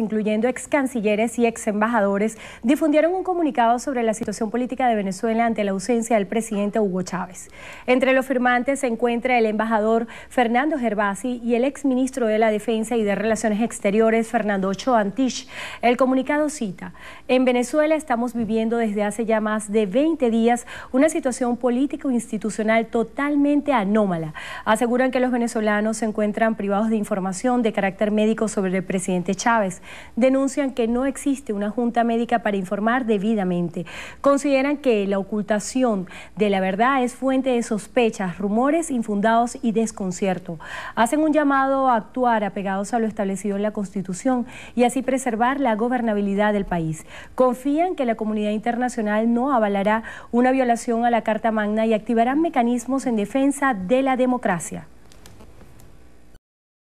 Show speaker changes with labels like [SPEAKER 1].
[SPEAKER 1] incluyendo ex cancilleres y ex embajadores, difundieron un comunicado sobre la situación política de Venezuela ante la ausencia del presidente Hugo Chávez. Entre los firmantes se encuentra el embajador Fernando Gervasi y el ex ministro de la Defensa y de Relaciones Exteriores, Fernando Ochoa Antich. El comunicado cita: En Venezuela estamos viviendo desde hace ya más de 20 días una situación político-institucional totalmente anómala. Aseguran que los venezolanos se encuentran privados de información de carácter médico sobre el presidente Chávez denuncian que no existe una junta médica para informar debidamente. Consideran que la ocultación de la verdad es fuente de sospechas, rumores infundados y desconcierto. Hacen un llamado a actuar apegados a lo establecido en la Constitución y así preservar la gobernabilidad del país. Confían que la comunidad internacional no avalará una violación a la Carta Magna y activarán mecanismos en defensa de la democracia.